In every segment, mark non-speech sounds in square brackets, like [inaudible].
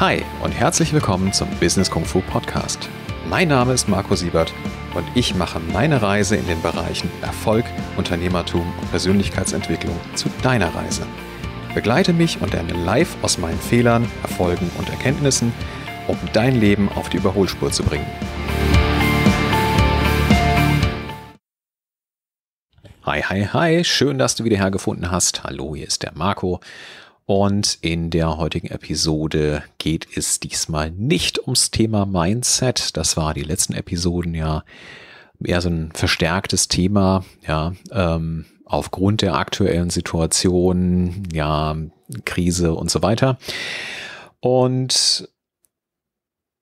Hi und herzlich willkommen zum Business Kung Fu Podcast. Mein Name ist Marco Siebert und ich mache meine Reise in den Bereichen Erfolg, Unternehmertum und Persönlichkeitsentwicklung zu deiner Reise. Begleite mich und lerne live aus meinen Fehlern, Erfolgen und Erkenntnissen, um dein Leben auf die Überholspur zu bringen. Hi, hi, hi, schön, dass du wieder hergefunden hast. Hallo, hier ist der Marco und in der heutigen Episode geht es diesmal nicht ums Thema Mindset. Das war die letzten Episoden ja eher so ein verstärktes Thema, ja, ähm, aufgrund der aktuellen Situation, ja, Krise und so weiter. Und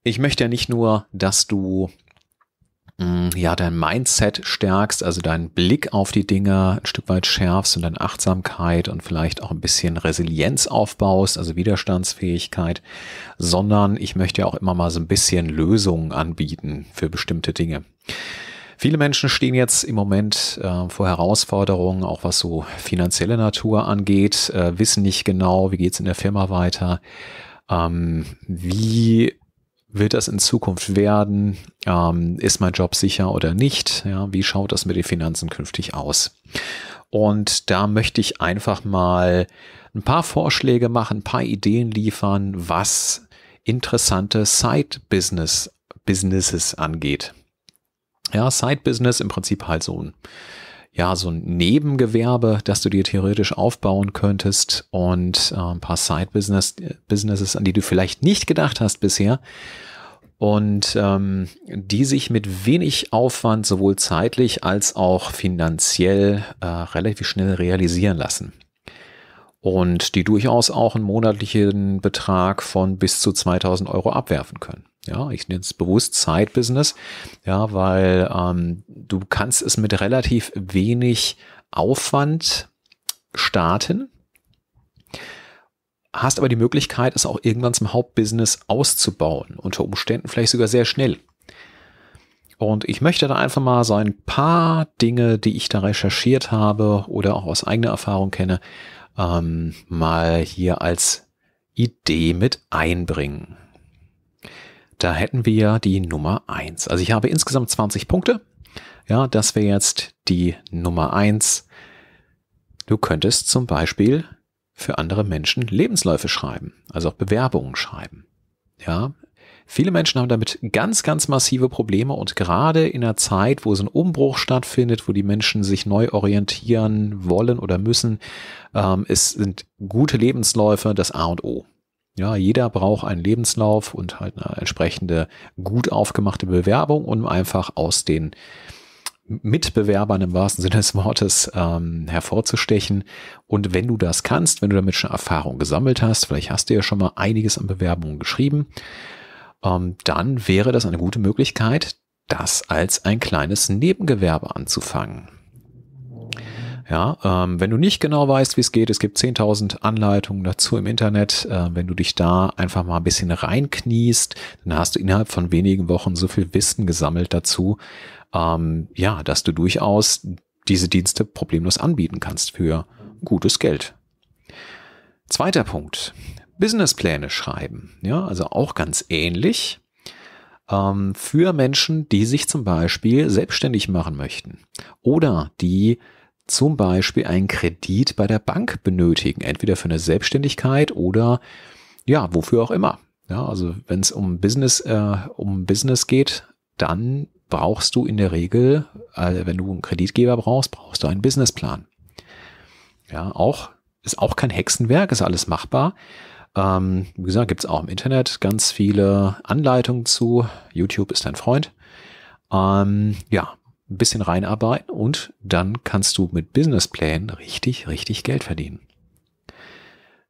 ich möchte ja nicht nur, dass du Mm, ja, dein Mindset stärkst, also deinen Blick auf die Dinge ein Stück weit schärfst und deine Achtsamkeit und vielleicht auch ein bisschen Resilienz aufbaust, also Widerstandsfähigkeit, sondern ich möchte ja auch immer mal so ein bisschen Lösungen anbieten für bestimmte Dinge. Viele Menschen stehen jetzt im Moment äh, vor Herausforderungen, auch was so finanzielle Natur angeht, äh, wissen nicht genau, wie geht's in der Firma weiter, ähm, wie wird das in Zukunft werden? Ähm, ist mein Job sicher oder nicht? Ja, wie schaut das mit den Finanzen künftig aus? Und da möchte ich einfach mal ein paar Vorschläge machen, ein paar Ideen liefern, was interessante Side-Business-Businesses angeht. Ja, Side-Business im Prinzip halt so ein ja, so ein Nebengewerbe, das du dir theoretisch aufbauen könntest und äh, ein paar Side-Businesses, an die du vielleicht nicht gedacht hast bisher und ähm, die sich mit wenig Aufwand sowohl zeitlich als auch finanziell äh, relativ schnell realisieren lassen und die durchaus auch einen monatlichen Betrag von bis zu 2000 Euro abwerfen können. Ja, ich nenne es bewusst Side-Business, ja, weil ähm, du kannst es mit relativ wenig Aufwand starten, hast aber die Möglichkeit, es auch irgendwann zum Hauptbusiness auszubauen, unter Umständen vielleicht sogar sehr schnell. Und ich möchte da einfach mal so ein paar Dinge, die ich da recherchiert habe oder auch aus eigener Erfahrung kenne, ähm, mal hier als Idee mit einbringen. Da hätten wir ja die Nummer 1. Also ich habe insgesamt 20 Punkte. Ja, das wäre jetzt die Nummer 1. Du könntest zum Beispiel für andere Menschen Lebensläufe schreiben, also auch Bewerbungen schreiben. Ja, Viele Menschen haben damit ganz, ganz massive Probleme und gerade in einer Zeit, wo so ein Umbruch stattfindet, wo die Menschen sich neu orientieren wollen oder müssen, ähm, es sind gute Lebensläufe das A und O. Ja, jeder braucht einen Lebenslauf und halt eine entsprechende gut aufgemachte Bewerbung, um einfach aus den Mitbewerbern im wahrsten Sinne des Wortes ähm, hervorzustechen. Und wenn du das kannst, wenn du damit schon Erfahrung gesammelt hast, vielleicht hast du ja schon mal einiges an Bewerbungen geschrieben, ähm, dann wäre das eine gute Möglichkeit, das als ein kleines Nebengewerbe anzufangen. Ja, ähm, wenn du nicht genau weißt, wie es geht, es gibt 10.000 Anleitungen dazu im Internet. Äh, wenn du dich da einfach mal ein bisschen reinkniest, dann hast du innerhalb von wenigen Wochen so viel Wissen gesammelt dazu, ähm, ja, dass du durchaus diese Dienste problemlos anbieten kannst für gutes Geld. Zweiter Punkt. Businesspläne schreiben. Ja, also auch ganz ähnlich ähm, für Menschen, die sich zum Beispiel selbstständig machen möchten oder die zum Beispiel einen Kredit bei der Bank benötigen, entweder für eine Selbstständigkeit oder ja, wofür auch immer. Ja, also wenn es um Business, äh, um Business geht, dann brauchst du in der Regel, also wenn du einen Kreditgeber brauchst, brauchst du einen Businessplan. Ja, auch, ist auch kein Hexenwerk, ist alles machbar. Ähm, wie gesagt, gibt es auch im Internet ganz viele Anleitungen zu. YouTube ist dein Freund. Ähm, ja, ein bisschen reinarbeiten und dann kannst du mit Businessplänen richtig, richtig Geld verdienen.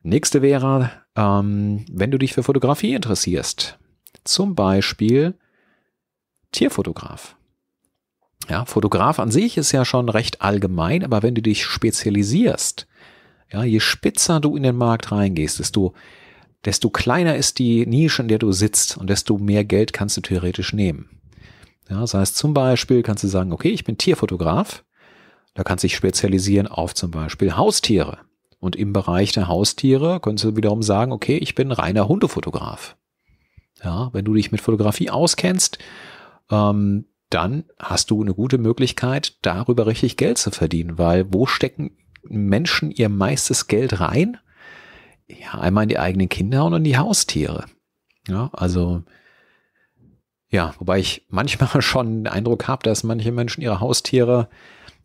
Nächste wäre, ähm, wenn du dich für Fotografie interessierst, zum Beispiel Tierfotograf. Ja, Fotograf an sich ist ja schon recht allgemein, aber wenn du dich spezialisierst ja, je spitzer du in den Markt reingehst, desto, desto kleiner ist die Nische, in der du sitzt und desto mehr Geld kannst du theoretisch nehmen. Ja, das heißt, zum Beispiel kannst du sagen, okay, ich bin Tierfotograf. Da kannst du dich spezialisieren auf zum Beispiel Haustiere. Und im Bereich der Haustiere kannst du wiederum sagen, okay, ich bin reiner Hundefotograf. Ja, wenn du dich mit Fotografie auskennst, ähm, dann hast du eine gute Möglichkeit, darüber richtig Geld zu verdienen, weil wo stecken Menschen ihr meistes Geld rein? Ja, einmal in die eigenen Kinder und in die Haustiere. Ja, also ja, wobei ich manchmal [laughs] schon den Eindruck habe, dass manche Menschen ihre Haustiere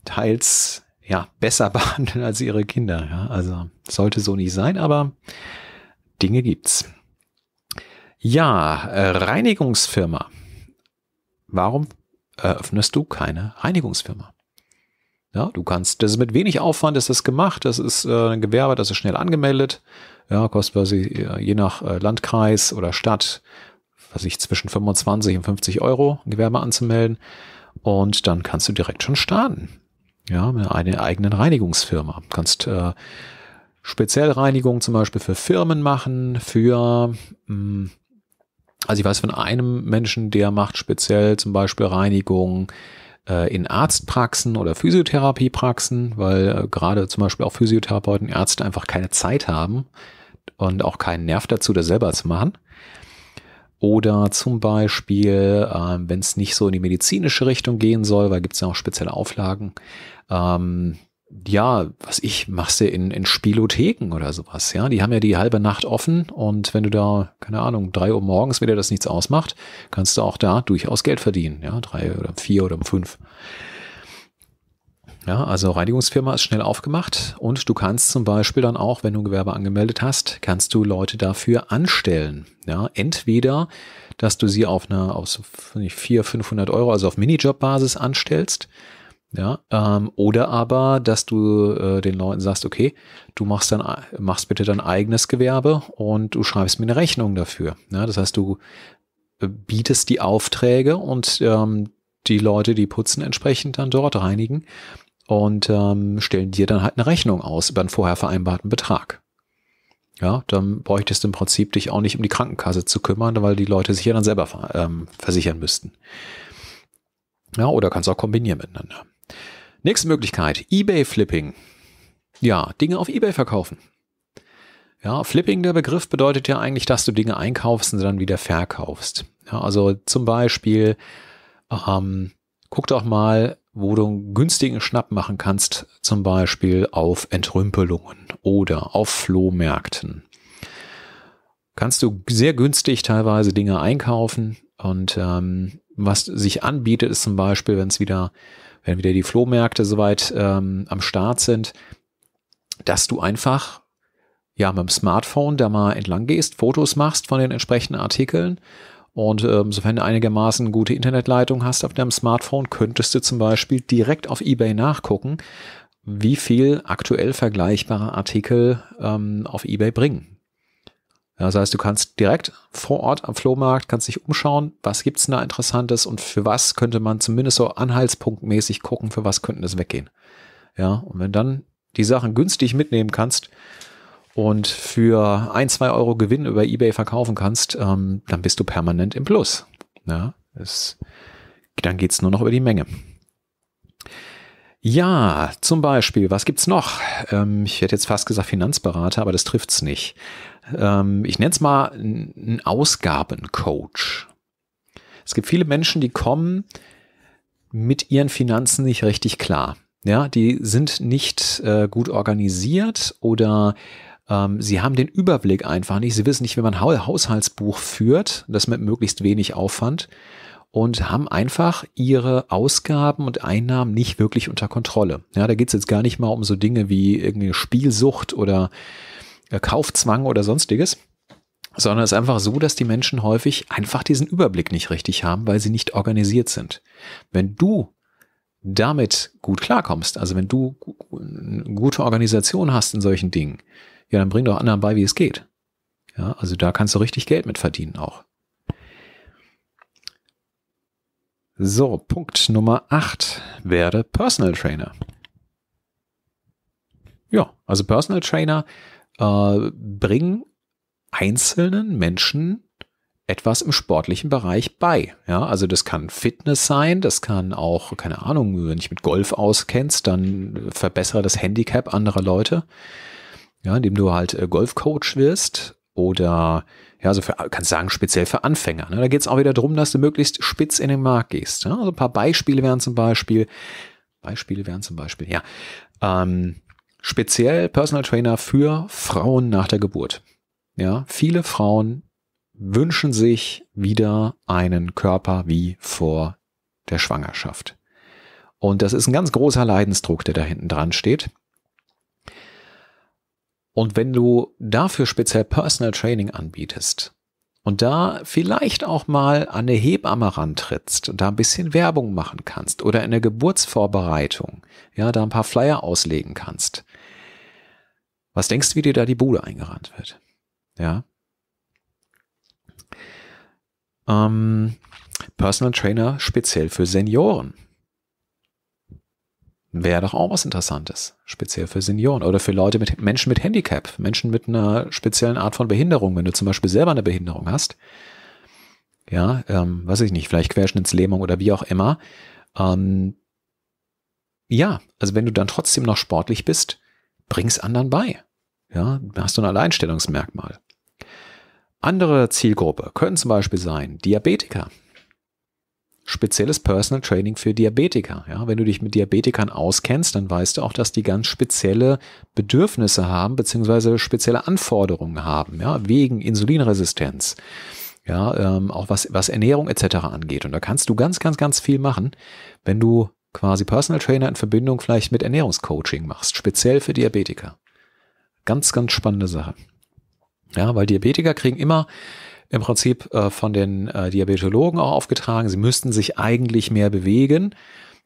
teils ja besser [laughs] behandeln als ihre Kinder. Ja, also sollte so nicht sein, aber Dinge gibt's. Ja, äh, Reinigungsfirma. Warum eröffnest äh, du keine Reinigungsfirma? Ja, du kannst, das ist mit wenig Aufwand, ist das gemacht, das ist äh, ein Gewerbe, das ist schnell angemeldet. Ja, kostet quasi äh, je nach äh, Landkreis oder Stadt, was ich zwischen 25 und 50 Euro ein Gewerbe anzumelden. Und dann kannst du direkt schon starten. Ja, mit einer eigenen Reinigungsfirma. Du Kannst äh, speziell Speziellreinigung zum Beispiel für Firmen machen, für, mh, hm, also ich weiß von einem Menschen, der macht speziell zum Beispiel Reinigung äh, in Arztpraxen oder Physiotherapiepraxen, weil äh, gerade zum Beispiel auch Physiotherapeuten, Ärzte einfach keine Zeit haben und auch keinen Nerv dazu, das selber zu machen. Oder zum Beispiel, ähm, wenn es nicht so in die medizinische Richtung gehen soll, weil gibt es ja auch spezielle Auflagen, ähm, ja, was ich, machst in, in Spielotheken oder sowas, ja. Die haben ja die halbe Nacht offen und wenn du da, keine Ahnung, drei Uhr morgens, wenn dir das nichts ausmacht, kannst du auch da durchaus Geld verdienen, ja. Drei oder vier oder fünf. Ja, also Reinigungsfirma ist schnell aufgemacht und du kannst zum Beispiel dann auch, wenn du ein Gewerbe angemeldet hast, kannst du Leute dafür anstellen. Ja, entweder, dass du sie auf einer, auf vier, 500 Euro, also auf Minijob-Basis anstellst, ja, ähm, oder aber, dass du äh, den Leuten sagst, okay, du machst dann machst bitte dein eigenes Gewerbe und du schreibst mir eine Rechnung dafür. Ja, ne? das heißt, du äh, bietest die Aufträge und ähm, die Leute, die putzen, entsprechend dann dort reinigen und ähm, stellen dir dann halt eine Rechnung aus über einen vorher vereinbarten Betrag. Ja, dann bräuchtest du im Prinzip dich auch nicht um die Krankenkasse zu kümmern, weil die Leute sich ja dann selber ähm, versichern müssten. Ja, oder kannst auch kombinieren miteinander. Nächste Möglichkeit, eBay Flipping. Ja, Dinge auf eBay verkaufen. Ja, Flipping, der Begriff bedeutet ja eigentlich, dass du Dinge einkaufst und dann wieder verkaufst. Ja, also zum Beispiel, ähm, guck doch mal, wo du einen günstigen Schnapp machen kannst, zum Beispiel auf Entrümpelungen oder auf Flohmärkten. Kannst du sehr günstig teilweise Dinge einkaufen und ähm, was sich anbietet, ist zum Beispiel, wenn es wieder wenn wieder die Flohmärkte soweit ähm, am Start sind, dass du einfach ja mit dem Smartphone da mal entlang gehst, Fotos machst von den entsprechenden Artikeln und ähm, sofern du einigermaßen gute Internetleitung hast auf deinem Smartphone, könntest du zum Beispiel direkt auf eBay nachgucken, wie viel aktuell vergleichbare Artikel ähm, auf eBay bringen. Das heißt, du kannst direkt vor Ort am Flohmarkt, kannst dich umschauen, was gibt es da Interessantes und für was könnte man zumindest so anhaltspunktmäßig gucken, für was könnten es weggehen. Ja, und wenn dann die Sachen günstig mitnehmen kannst und für ein, zwei Euro Gewinn über Ebay verkaufen kannst, ähm, dann bist du permanent im Plus. Ja, es, dann geht's nur noch über die Menge. Ja, zum Beispiel, was gibt es noch? Ähm, ich hätte jetzt fast gesagt Finanzberater, aber das trifft es nicht ähm, ich nenne es mal einen Ausgabencoach. Es gibt viele Menschen, die kommen mit ihren Finanzen nicht richtig klar. Ja, die sind nicht äh, gut organisiert oder ähm, sie haben den Überblick einfach nicht. Sie wissen nicht, wie man ein Haushaltsbuch führt, das mit möglichst wenig Aufwand und haben einfach ihre Ausgaben und Einnahmen nicht wirklich unter Kontrolle. Ja, da geht es jetzt gar nicht mal um so Dinge wie irgendwie Spielsucht oder äh, Kaufzwang oder sonstiges, sondern es ist einfach so, dass die Menschen häufig einfach diesen Überblick nicht richtig haben, weil sie nicht organisiert sind. Wenn du damit gut klarkommst, also wenn du eine gute Organisation hast in solchen Dingen, ja, dann bring doch anderen bei, wie es geht. Ja, also da kannst du richtig Geld mit verdienen auch. So, Punkt Nummer 8. Werde Personal Trainer. Ja, also Personal Trainer äh, bringen einzelnen Menschen etwas im sportlichen Bereich bei. Ja, also das kann Fitness sein, das kann auch, keine Ahnung, wenn du dich mit Golf auskennst, dann äh, verbessere das Handicap anderer Leute. Ja, indem du halt äh, Golfcoach wirst oder ja, also für, kannst sagen, speziell für Anfänger. Ne? Da geht es auch wieder darum, dass du möglichst spitz in den Markt gehst. Ne? Also ein paar Beispiele wären zum Beispiel, Beispiele wären zum Beispiel, ja, ähm, speziell Personal Trainer für Frauen nach der Geburt. Ja, viele Frauen wünschen sich wieder einen Körper wie vor der Schwangerschaft. Und das ist ein ganz großer Leidensdruck, der da hinten dran steht. Und wenn du dafür speziell Personal Training anbietest und da vielleicht auch mal an eine Hebamme rantrittst und da ein bisschen Werbung machen kannst oder in der Geburtsvorbereitung, ja, da ein paar Flyer auslegen kannst, was denkst du, wie dir da die Bude eingerannt wird? Ja. Ähm, Personal Trainer speziell für Senioren. Wäre doch auch was Interessantes, speziell für Senioren oder für Leute mit Menschen mit Handicap, Menschen mit einer speziellen Art von Behinderung, wenn du zum Beispiel selber eine Behinderung hast. Ja, ähm, weiß ich nicht, vielleicht Querschnittslähmung oder wie auch immer. Ähm, ja, also wenn du dann trotzdem noch sportlich bist, bring's anderen bei. Ja, da hast du ein Alleinstellungsmerkmal. Andere Zielgruppe können zum Beispiel sein Diabetiker. Spezielles Personal Training für Diabetiker. Ja, wenn du dich mit Diabetikern auskennst, dann weißt du auch, dass die ganz spezielle Bedürfnisse haben, beziehungsweise spezielle Anforderungen haben, ja, wegen Insulinresistenz. Ja, ähm, auch was, was Ernährung etc. angeht. Und da kannst du ganz, ganz, ganz viel machen, wenn du quasi Personal Trainer in Verbindung vielleicht mit Ernährungscoaching machst, speziell für Diabetiker. Ganz, ganz spannende Sache. Ja, weil Diabetiker kriegen immer im Prinzip äh, von den äh, Diabetologen auch aufgetragen, sie müssten sich eigentlich mehr bewegen.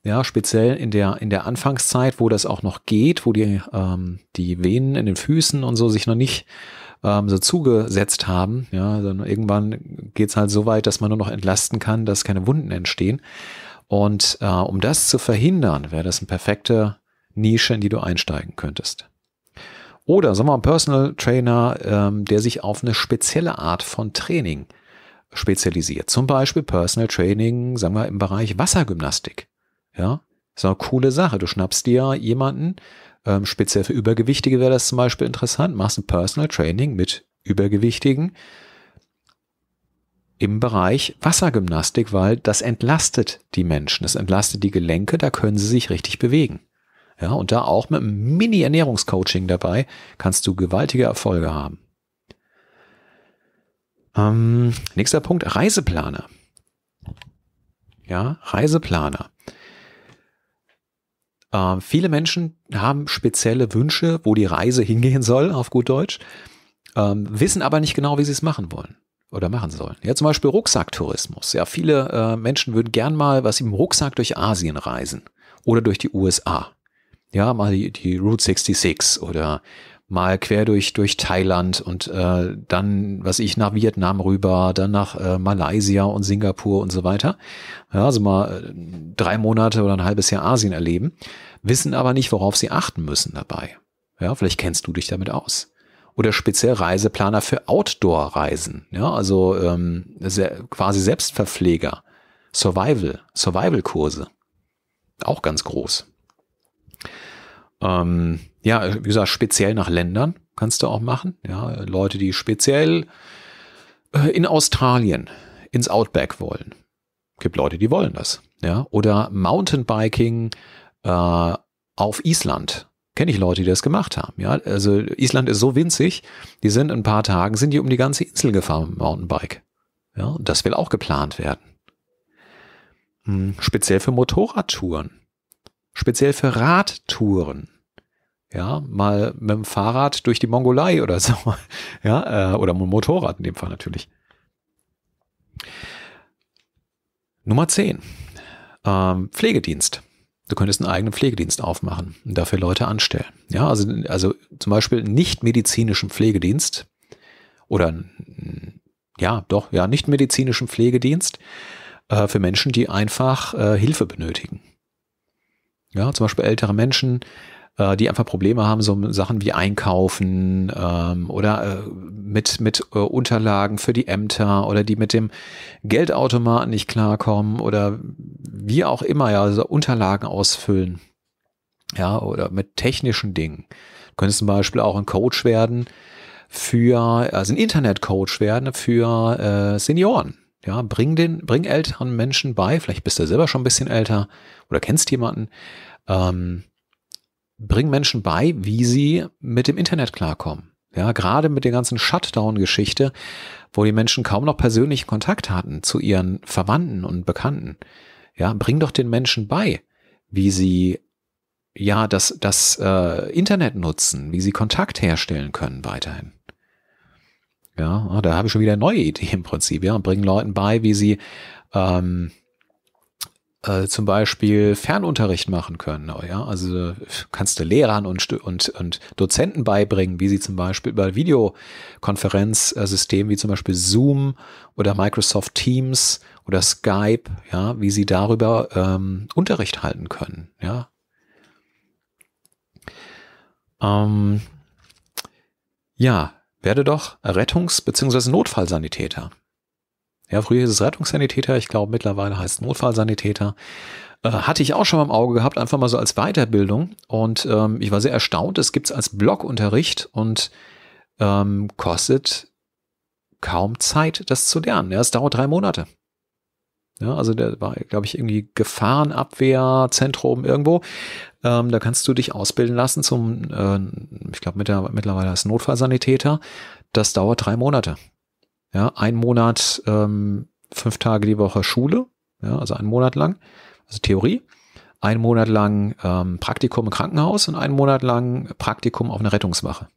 Ja, speziell in der, in der Anfangszeit, wo das auch noch geht, wo die, ähm, die Venen in den Füßen und so sich noch nicht ähm, so zugesetzt haben. Ja, dann irgendwann geht's halt so weit, dass man nur noch entlasten kann, dass keine Wunden entstehen. Und äh, um das zu verhindern, wäre das eine perfekte Nische, in die du einsteigen könntest. Oder sagen wir mal, ein Personal Trainer, ähm, der sich auf eine spezielle Art von Training spezialisiert. Zum Beispiel Personal Training, sagen wir, im Bereich Wassergymnastik. Ja, das ist eine coole Sache. Du schnappst dir jemanden, ähm, speziell für Übergewichtige wäre das zum Beispiel interessant, machst ein Personal Training mit Übergewichtigen im Bereich Wassergymnastik, weil das entlastet die Menschen, das entlastet die Gelenke, da können sie sich richtig bewegen. Ja, und da auch mit einem Mini-Ernährungscoaching dabei kannst du gewaltige Erfolge haben. Ähm, nächster Punkt, Reiseplaner. Ja, Reiseplaner. Ähm, viele Menschen haben spezielle Wünsche, wo die Reise hingehen soll, auf gut Deutsch, ähm, wissen aber nicht genau, wie sie es machen wollen oder machen sollen. Ja, zum Beispiel Rucksacktourismus. Ja, viele äh, Menschen würden gern mal was im Rucksack durch Asien reisen oder durch die USA. Ja, mal die, die Route 66 oder mal quer durch, durch Thailand und äh, dann, was ich, nach Vietnam rüber, dann nach äh, Malaysia und Singapur und so weiter. Ja, also mal äh, drei Monate oder ein halbes Jahr Asien erleben, wissen aber nicht, worauf sie achten müssen dabei. Ja, vielleicht kennst du dich damit aus oder speziell Reiseplaner für Outdoor-Reisen. Ja, also ähm, quasi Selbstverpfleger, Survival, Survival-Kurse. Auch ganz groß. Ähm, ja, wie gesagt, speziell nach Ländern kannst du auch machen. Ja, Leute, die speziell äh, in Australien ins Outback wollen. Gibt Leute, die wollen das. Ja, oder Mountainbiking äh, auf Island kenne ich Leute, die das gemacht haben. Ja, also Island ist so winzig, die sind in ein paar Tagen, sind die um die ganze Insel gefahren mit dem Mountainbike. Ja, und das will auch geplant werden. Hm, speziell für Motorradtouren. Speziell für Radtouren. Ja, mal mit dem Fahrrad durch die Mongolei [laughs] oder so. Ja, äh, oder mit dem Motorrad in dem Fall natürlich. Nummer 10. Ähm, Pflegedienst. Du könntest einen eigenen Pflegedienst aufmachen und dafür Leute anstellen. Ja, also, also zum Beispiel nicht medizinischen Pflegedienst oder ja, doch, ja, nicht medizinischen Pflegedienst äh, für Menschen, die einfach äh, Hilfe benötigen. Ja, zum Beispiel ältere Menschen, äh, die einfach Probleme haben, so Sachen wie Einkaufen ähm, oder äh, mit, mit äh, Unterlagen für die Ämter oder die mit dem Geldautomaten nicht klarkommen oder wie auch immer, ja, also Unterlagen ausfüllen. Ja, oder mit technischen Dingen. Du könntest zum Beispiel auch ein Coach werden für, also ein Internet-Coach werden für äh, Senioren. Ja, bring den, bring älteren Menschen bei, vielleicht bist du selber schon ein bisschen älter oder kennst jemanden, ähm, bring Menschen bei, wie sie mit dem Internet klarkommen. Ja, gerade mit der ganzen Shutdown-Geschichte, wo die Menschen kaum noch persönlichen Kontakt hatten zu ihren Verwandten und Bekannten. Ja, bring doch den Menschen bei, wie sie ja das, das äh, Internet nutzen, wie sie Kontakt herstellen können weiterhin. Ja, ah, da habe ich schon wieder neue Idee im Prinzip. Ja, bringen Leuten bei, wie sie ähm, äh, zum Beispiel Fernunterricht machen können. Oh ja? Also kannst du Lehrern und, und, und Dozenten beibringen, wie sie zum Beispiel über Videokonferenzsysteme wie zum Beispiel Zoom oder Microsoft Teams oder Skype, ja, wie sie darüber ähm, Unterricht halten können. Ja? Ähm, ja, werde doch Rettungs- bzw. Notfallsanitäter. Ja, früher hieß es Rettungssanitäter, ich glaube mittlerweile heißt es Notfallsanitäter. Äh, hatte ich auch schon mal im Auge gehabt, einfach mal so als Weiterbildung. Und ähm, ich war sehr erstaunt, es gibt es als Blogunterricht und ähm, kostet kaum Zeit, das zu lernen. Ja, es dauert drei Monate. Ja, also da war, glaube ich, irgendwie Gefahrenabwehrzentrum irgendwo. Ähm, da kannst du dich ausbilden lassen zum, äh, ich glaube, mittlerweile als Notfallsanitäter. Das dauert drei Monate. Ja, ein Monat, ähm, fünf Tage die Woche Schule, ja, also einen Monat lang, also Theorie. Ein Monat lang ähm, Praktikum im Krankenhaus und einen Monat lang Praktikum auf einer Rettungswache.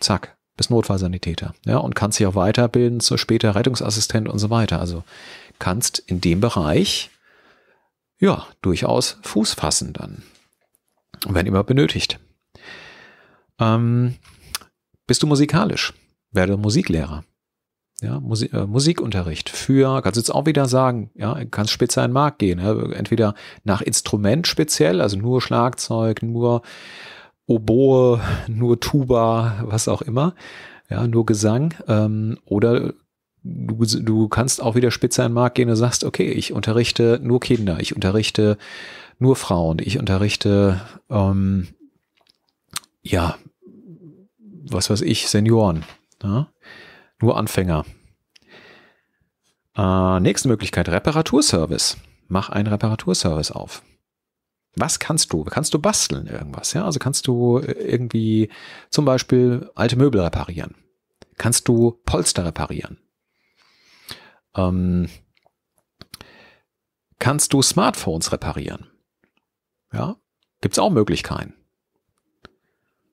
Zack, bis Notfallsanitäter. Ja, und kannst dich auch weiterbilden zu später Rettungsassistent und so weiter. Also kannst in dem Bereich ja durchaus Fuß fassen dann. wenn immer benötigt. Ähm, bist du musikalisch? Werde Musiklehrer ja, Musik, äh, Musikunterricht für, kannst du jetzt auch wieder sagen, ja, kannst spitze den Markt gehen, ja, entweder nach Instrument speziell, also nur Schlagzeug, nur Oboe, nur Tuba, was auch immer, ja, nur Gesang, ähm, oder du, du kannst auch wieder spitze den Markt gehen und sagst, okay, ich unterrichte nur Kinder, ich unterrichte nur Frauen, ich unterrichte, ähm, ja, was weiß ich, Senioren, ja? Nur Anfänger. Äh, nächste Möglichkeit, Reparaturservice. Mach einen Reparaturservice auf. Was kannst du? Kannst du basteln irgendwas? Ja, also kannst du äh, irgendwie zum Beispiel alte Möbel reparieren? Kannst du Polster reparieren? Ähm, kannst du Smartphones reparieren? Ja, gibt es auch Möglichkeiten.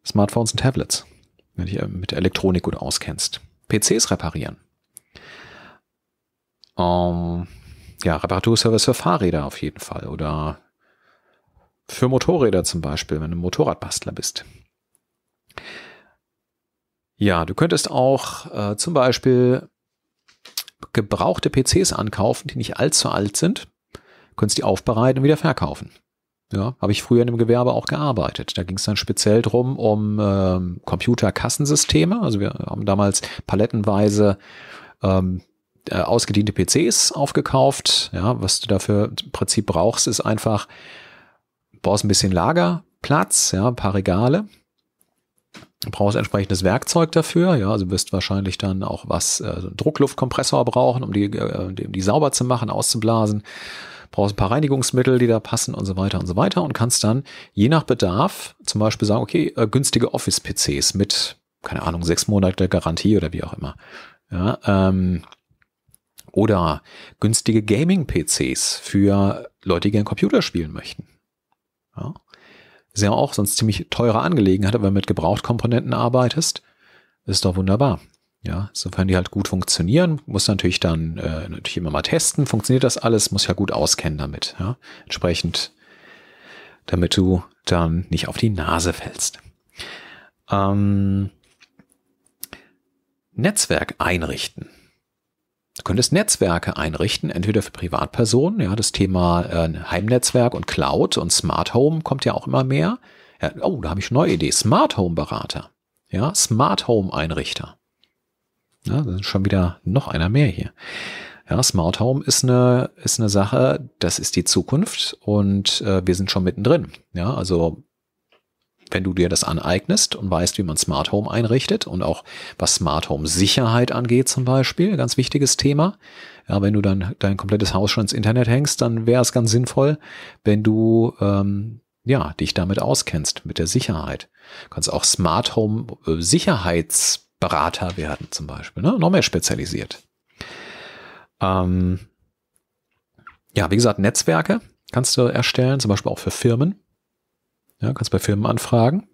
Smartphones und Tablets, wenn du dich äh, mit Elektronik gut auskennst. PCs reparieren. Ähm, ja, Reparaturservice für Fahrräder auf jeden Fall oder für Motorräder zum Beispiel, wenn du Motorradbastler bist. Ja, du könntest auch äh, zum Beispiel gebrauchte PCs ankaufen, die nicht allzu alt sind, du könntest die aufbereiten und wieder verkaufen. Ja, habe ich früher in dem Gewerbe auch gearbeitet. Da ging es dann speziell drum um ähm, Computerkassensysteme. Also wir haben damals palettenweise ähm, äh, ausgediente PCs aufgekauft. Ja, was du dafür im Prinzip brauchst, ist einfach, brauchst ein bisschen Lagerplatz, ja, ein paar Regale. Du brauchst entsprechendes Werkzeug dafür, ja, also wirst wahrscheinlich dann auch was, äh, Druckluftkompressor brauchen, um die, äh, die, die sauber zu machen, auszublasen brauchst ein paar Reinigungsmittel, die da passen und so weiter und so weiter und kannst dann je nach Bedarf zum Beispiel sagen, okay, äh, günstige Office-PCs mit, keine Ahnung, sechs Monate Garantie oder wie auch immer. Ja, ähm, oder günstige Gaming-PCs für Leute, die gerne Computer spielen möchten. Ja. Ist ja auch sonst ziemlich teure Angelegenheit, aber wenn du mit Gebrauchtkomponenten arbeitest, ist doch wunderbar. Ja, sofern die halt gut funktionieren, muss natürlich dann äh, natürlich immer mal testen, funktioniert das alles, muss ja gut auskennen damit. Ja? Entsprechend, damit du dann nicht auf die Nase fällst. Ähm, Netzwerk einrichten. Du könntest Netzwerke einrichten, entweder für Privatpersonen, ja, das Thema äh, Heimnetzwerk und Cloud und Smart Home kommt ja auch immer mehr. Ja, oh, da habe ich eine neue Idee. Smart Home Berater. Ja, Smart Home Einrichter. Ja, das ist schon wieder noch einer mehr hier. Ja, Smart Home ist eine, ist eine Sache, das ist die Zukunft und äh, wir sind schon mittendrin. Ja, also wenn du dir das aneignest und weißt, wie man Smart Home einrichtet und auch was Smart Home Sicherheit angeht zum Beispiel, ganz wichtiges Thema. Ja, wenn du dann dein komplettes Haus schon ins Internet hängst, dann wäre es ganz sinnvoll, wenn du ähm, ja dich damit auskennst mit der Sicherheit. Du kannst auch Smart Home äh, Sicherheits Berater werden zum Beispiel, ne? noch mehr spezialisiert. Ähm, ja, wie gesagt, Netzwerke kannst du erstellen, zum Beispiel auch für Firmen. Ja, kannst bei Firmen anfragen.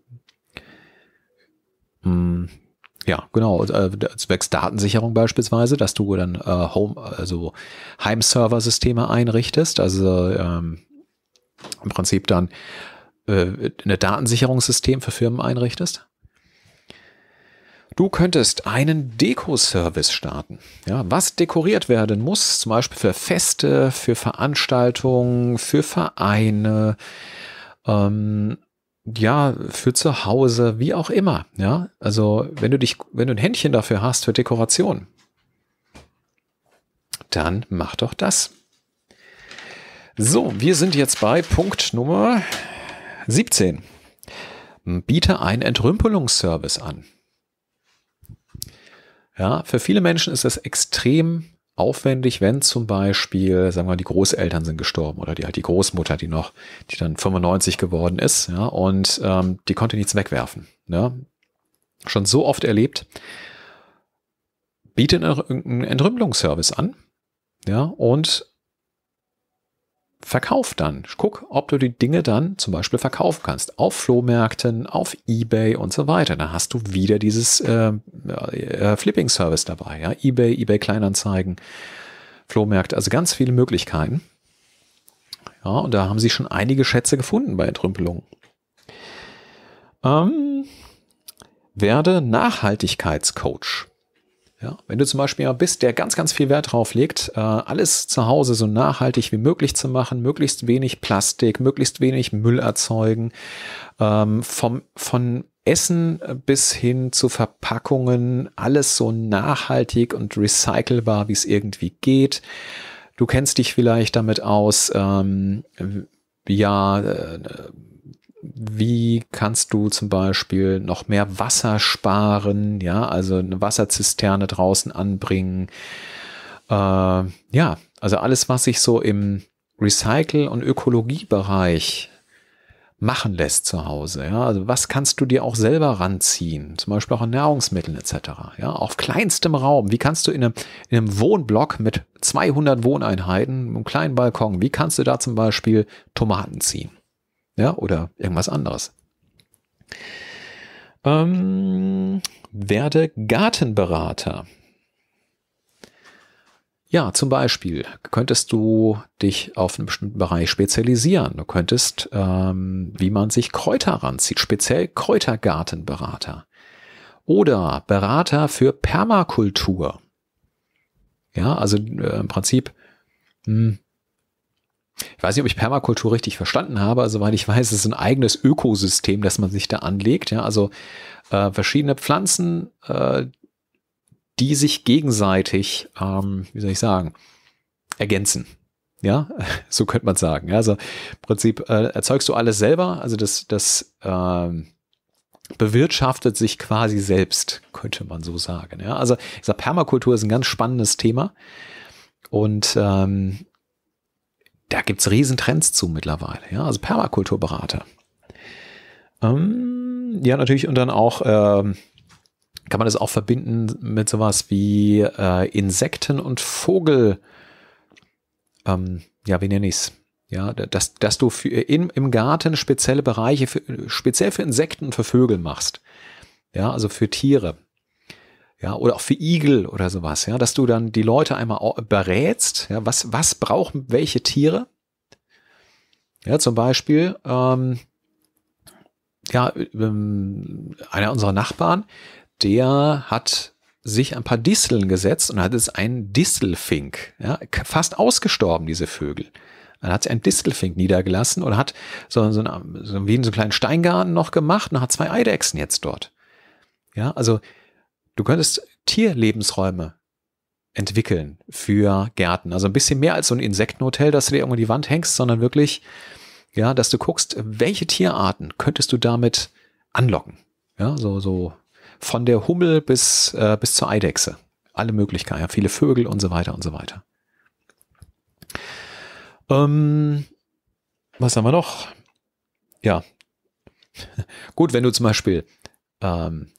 Hm, ja, genau. Zwecks also, äh, also Datensicherung beispielsweise, dass du dann äh, Home, also Heimserver-Systeme einrichtest, also ähm, im Prinzip dann äh, eine Datensicherungssystem für Firmen einrichtest. Du könntest einen Deko-Service starten. Ja, was dekoriert werden muss, zum Beispiel für Feste, für Veranstaltungen, für Vereine, ähm, ja, für zu Hause, wie auch immer. Ja, also wenn du dich, wenn du ein Händchen dafür hast für Dekoration, dann mach doch das. So, wir sind jetzt bei Punkt Nummer 17. Biete einen Entrümpelungsservice an. Ja, für viele Menschen ist das extrem aufwendig, wenn zum Beispiel, sagen wir mal, die Großeltern sind gestorben oder die halt die Großmutter, die noch, die dann 95 geworden ist, ja, und ähm, die konnte nichts wegwerfen. Ne? Schon so oft erlebt, bietet einen Entrümmelungsservice an, ja, und verkauf dann. Guck, ob du die Dinge dann zum Beispiel verkaufen kannst. Auf Flohmärkten, auf Ebay und so weiter. Da hast du wieder dieses ähm, äh, äh, Flipping-Service dabei. Ja? Ebay, Ebay Kleinanzeigen, Flohmärkte, also ganz viele Möglichkeiten. Ja, und da haben sie schon einige Schätze gefunden bei Entrümpelungen. Ähm, werde Nachhaltigkeitscoach. Ja, wenn du zum Beispiel jemand bist, der ganz, ganz viel Wert drauf legt, äh, alles zu Hause so nachhaltig wie möglich zu machen, möglichst wenig Plastik, möglichst wenig Müll erzeugen, ähm, vom, von Essen bis hin zu Verpackungen, alles so nachhaltig und recycelbar, wie es irgendwie geht. Du kennst dich vielleicht damit aus, ähm, ja, äh, wie kannst du zum Beispiel noch mehr Wasser sparen, ja, also eine Wasserzisterne draußen anbringen. Äh, ja, also alles, was sich so im Recycle- und Ökologiebereich machen lässt zu Hause. Ja? Also was kannst du dir auch selber ranziehen? Zum Beispiel auch an Nahrungsmitteln etc. Ja? Auf kleinstem Raum. Wie kannst du in einem, in einem Wohnblock mit 200 Wohneinheiten, einem kleinen Balkon, wie kannst du da zum Beispiel Tomaten ziehen? ja, oder irgendwas anderes. Ähm, werde Gartenberater. Ja, zum Beispiel könntest du dich auf einen bestimmten Bereich spezialisieren. Du könntest, ähm, wie man sich Kräuter ranzieht, speziell Kräutergartenberater. Oder Berater für Permakultur. Ja, also äh, im Prinzip, mh, hm, ich weiß nicht, ob ich Permakultur richtig verstanden habe, also weil ich weiß, es ist ein eigenes Ökosystem, das man sich da anlegt. Ja, also äh, verschiedene Pflanzen, äh, die sich gegenseitig, ähm, wie soll ich sagen, ergänzen. Ja, [laughs] so könnte man sagen. Ja, also im Prinzip äh, erzeugst du alles selber, also das, das ähm, bewirtschaftet sich quasi selbst, könnte man so sagen. Ja, also ich sag, Permakultur ist ein ganz spannendes Thema und ähm, da gibt es Riesentrends zu mittlerweile. Ja? Also Permakulturberater. Ähm, ja, natürlich. Und dann auch ähm, kann man das auch verbinden mit sowas wie äh, Insekten und Vogel. Ähm, ja, wie nenne ich es? Ja, dass, dass du für, in, im Garten spezielle Bereiche für, speziell für Insekten und für Vögel machst. Ja, also für Tiere ja, oder auch für Igel oder sowas, ja, dass du dann die Leute einmal berätst, ja, was, was brauchen welche Tiere? Ja, zum Beispiel, ähm, ja, ähm, einer unserer Nachbarn, der hat sich ein paar Disteln gesetzt und hat es einen Distelfink, ja, fast ausgestorben, diese Vögel. Dann hat sie einen Distelfink niedergelassen und hat so, so, eine, so wie einen so kleinen Steingarten noch gemacht und hat zwei Eidechsen jetzt dort. Ja, also Du könntest Tierlebensräume entwickeln für Gärten. Also ein bisschen mehr als so ein Insektenhotel, dass du dir irgendwo die Wand hängst, sondern wirklich, ja, dass du guckst, welche Tierarten könntest du damit anlocken. Ja, so, so von der Hummel bis, äh, bis zur Eidechse. Alle Möglichkeiten, ja, viele Vögel und so weiter und so weiter. Ähm, was haben wir noch? Ja. [laughs] Gut, wenn du zum Beispiel ähm,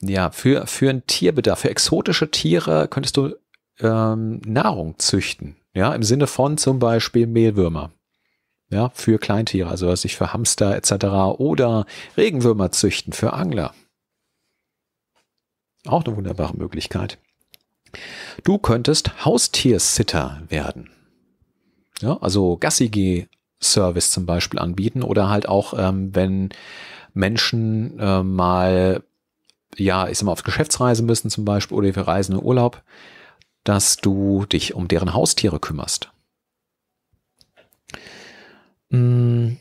ja, für, für ein Tierbedarf, für exotische Tiere könntest du ähm, Nahrung züchten. Ja, im Sinne von zum Beispiel Mehlwürmer. Ja, für Kleintiere, also was ich für Hamster etc. oder Regenwürmer züchten für Angler. Auch eine wunderbare Möglichkeit. Du könntest Haustiersitter werden. Ja, also Gassi-Service zum Beispiel anbieten oder halt auch, ähm, wenn Menschen äh, mal ja, ich sag mal, auf Geschäftsreise müssen zum Beispiel oder wir Reisen in Urlaub, dass du dich um deren Haustiere kümmerst. Mm.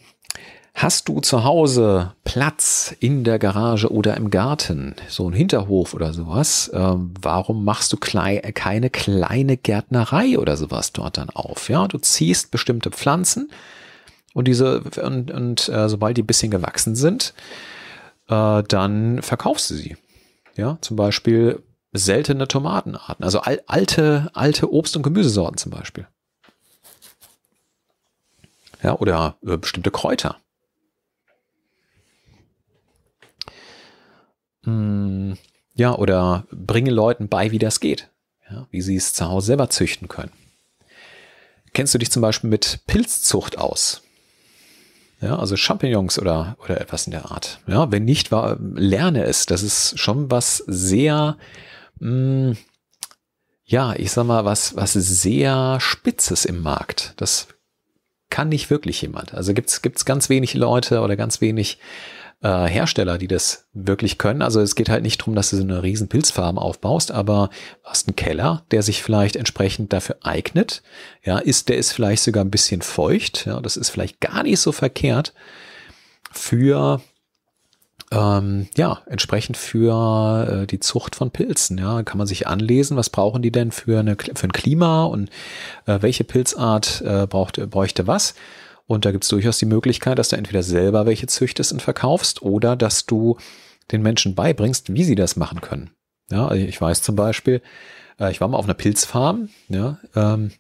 Hast du zu Hause Platz in der Garage oder im Garten, so ein Hinterhof oder sowas? Ähm, warum machst du keine kleine Gärtnerei oder sowas dort dann auf? Ja, du ziehst bestimmte Pflanzen und diese und, und äh, sobald die ein bisschen gewachsen sind, äh, dann verkaufst du sie. Ja, zum Beispiel seltene Tomatenarten, also al alte, alte Obst- und Gemüsesorten zum Beispiel. Ja, oder äh, bestimmte Kräuter. Mm, ja, oder bringe Leuten bei, wie das geht. Ja, wie sie es zu Hause selber züchten können. Kennst du dich zum Beispiel mit Pilzzucht aus? Ja, also Champignons oder, oder etwas in der Art. Ja, wenn nicht, war, lerne es. Das ist schon was sehr, mh, mm, ja, ich sag mal, was, was sehr Spitzes im Markt. Das kann nicht wirklich jemand. Also gibt's gibt's ganz wenig Leute oder ganz wenig äh, Hersteller, die das wirklich können. Also es geht halt nicht darum, dass du so eine riesen Pilzfarm aufbaust, aber hast einen Keller, der sich vielleicht entsprechend dafür eignet. Ja, ist, der ist vielleicht sogar ein bisschen feucht. Ja, das ist vielleicht gar nicht so verkehrt für ähm, ja, entsprechend für äh, die Zucht von Pilzen. Ja, kann man sich anlesen, was brauchen die denn für, eine, für ein Klima und äh, welche Pilzart äh, braucht, bräuchte was. Und da gibt es durchaus die Möglichkeit, dass du entweder selber welche züchtest und verkaufst oder dass du den Menschen beibringst, wie sie das machen können. Ja, also ich weiß zum Beispiel, äh, ich war mal auf einer Pilzfarm, ja, ähm,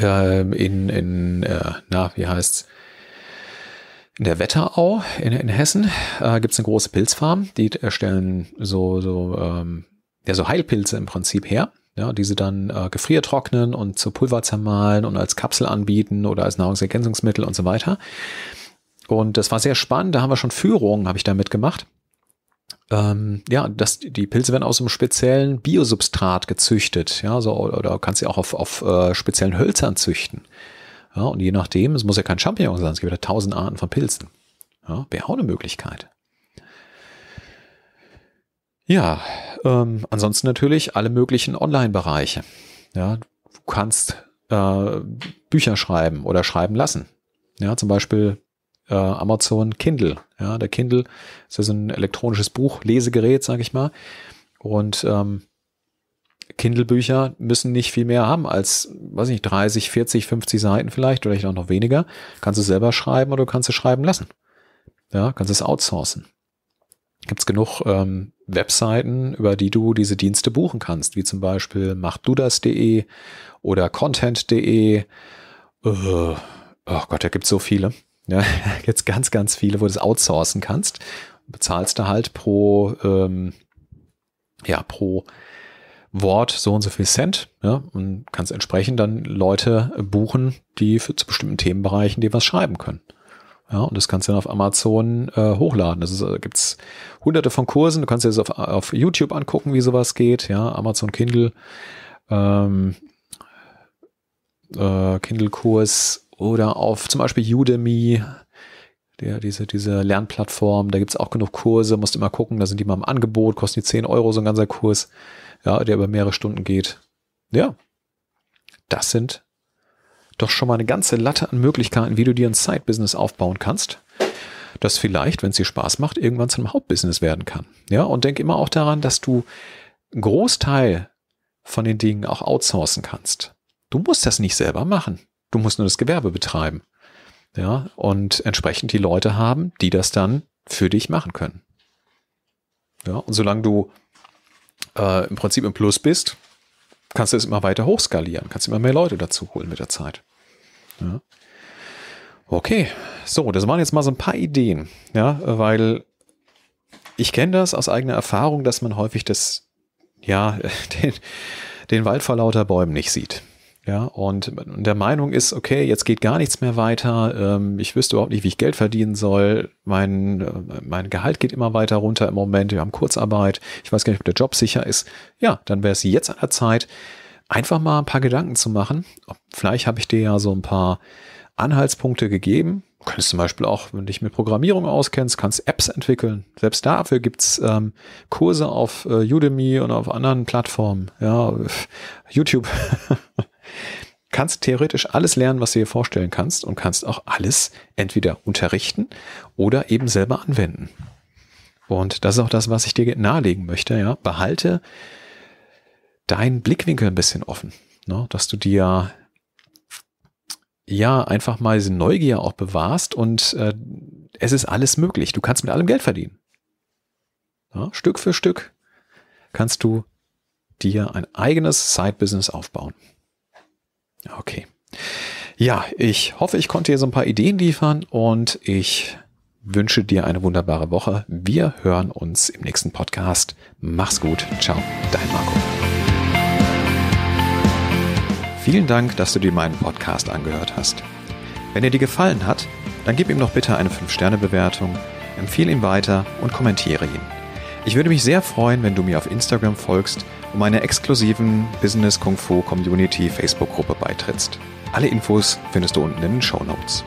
ähm, in, in äh, na, wie heißt's? In der Wetterau in, in Hessen äh, gibt es eine große Pilzfarm, die erstellen äh, so, so, ähm, ja, so Heilpilze im Prinzip her ja, die sie dann äh, gefriertrocknen und zu Pulver zermahlen und als Kapsel anbieten oder als Nahrungsergänzungsmittel und so weiter. Und das war sehr spannend, da haben wir schon Führungen, habe ich da mitgemacht. Ähm, ja, das, die Pilze werden aus einem speziellen Biosubstrat gezüchtet, ja, so, oder kannst sie auch auf, auf äh, speziellen Hölzern züchten. Ja, und je nachdem, es muss ja kein Champignon sein, es gibt ja tausend Arten von Pilzen. Ja, wäre auch eine Möglichkeit. Ja, ähm, ansonsten natürlich alle möglichen Online-Bereiche. Ja, du kannst äh, Bücher schreiben oder schreiben lassen. Ja, zum Beispiel äh, Amazon Kindle. Ja, der Kindle ist ja so ein elektronisches Buch, Lesegerät, sage ich mal. Und ähm, Kindle-Bücher müssen nicht viel mehr haben als, weiß ich nicht, 30, 40, 50 Seiten vielleicht, oder vielleicht auch noch weniger. Kannst du selber schreiben oder kannst du schreiben lassen. Ja, kannst es outsourcen gibt es genug ähm, Webseiten, über die du diese Dienste buchen kannst, wie zum Beispiel machtdudas.de oder content.de. Äh, oh Gott, da gibt es so viele. Ja, ne? [laughs] jetzt ganz, ganz viele, wo du es outsourcen kannst. Bezahlst du halt pro, ähm, ja, pro Wort so und so viel Cent ja, und kannst entsprechend dann Leute buchen, die für, zu bestimmten Themenbereichen dir was schreiben können. Ja, und das kannst du dann auf Amazon äh, hochladen. Das ist, äh, gibt's hunderte von Kursen. Du kannst dir das auf, auf YouTube angucken, wie sowas geht. Ja, Amazon Kindle, ähm, äh, Kindle-Kurs oder auf zum Beispiel Udemy, der, diese, diese Lernplattform. Da gibt es auch genug Kurse. Musst immer gucken, da sind die mal im Angebot, kosten die 10 Euro so ein ganzer Kurs, ja, der über mehrere Stunden geht. Ja, das sind doch schon mal eine ganze Latte an Möglichkeiten, wie du dir ein Side-Business aufbauen kannst, das vielleicht, wenn es dir Spaß macht, irgendwann zum Hauptbusiness werden kann. Ja, und denk immer auch daran, dass du einen Großteil von den Dingen auch outsourcen kannst. Du musst das nicht selber machen. Du musst nur das Gewerbe betreiben. Ja, und entsprechend die Leute haben, die das dann für dich machen können. Ja, und solange du äh, im Prinzip im Plus bist, kannst du es immer weiter hochskalieren, kannst immer mehr Leute dazu holen mit der Zeit. Ja. Okay, so, das waren jetzt mal so ein paar Ideen, ja, weil ich kenne das aus eigener Erfahrung, dass man häufig das, ja, [laughs] den, den Wald vor lauter Bäumen nicht sieht. Ja, und der Meinung ist, okay, jetzt geht gar nichts mehr weiter, ähm, ich wüsste überhaupt nicht, wie ich Geld verdienen soll, mein, äh, mein Gehalt geht immer weiter runter im Moment, wir haben Kurzarbeit, ich weiß gar nicht, ob der Job sicher ist. Ja, dann wäre es jetzt an der Zeit, einfach mal ein paar Gedanken zu machen. Vielleicht habe ich dir ja so ein paar Anhaltspunkte gegeben. Du könntest zum Beispiel auch, wenn du dich mit Programmierung auskennst, kannst Apps entwickeln. Selbst dafür gibt's ähm, Kurse auf äh, Udemy und auf anderen Plattformen. Ja, YouTube. [laughs] kannst theoretisch alles lernen, was du dir vorstellen kannst und kannst auch alles entweder unterrichten oder eben selber anwenden. Und das ist auch das, was ich dir nahelegen möchte. Ja? Behalte deinen Blickwinkel ein bisschen offen, ne? dass du dir ja einfach mal diese Neugier auch bewahrst und äh, es ist alles möglich. Du kannst mit allem Geld verdienen. Ja? Stück für Stück kannst du dir ein eigenes Side-Business aufbauen. Okay. Ja, ich hoffe, ich konnte dir so ein paar Ideen liefern und ich wünsche dir eine wunderbare Woche. Wir hören uns im nächsten Podcast. Mach's gut. Ciao, dein Marco. Vielen Dank, dass du dir meinen Podcast angehört hast. Wenn er dir gefallen hat, dann gib ihm doch bitte eine 5-Sterne-Bewertung, empfehle ihm weiter und kommentiere ihn. Ich würde mich sehr freuen, wenn du mir auf Instagram folgst um einer exklusiven Business Kung Fu Community Facebook-Gruppe beitrittst. Alle Infos findest du unten in den Show Notes.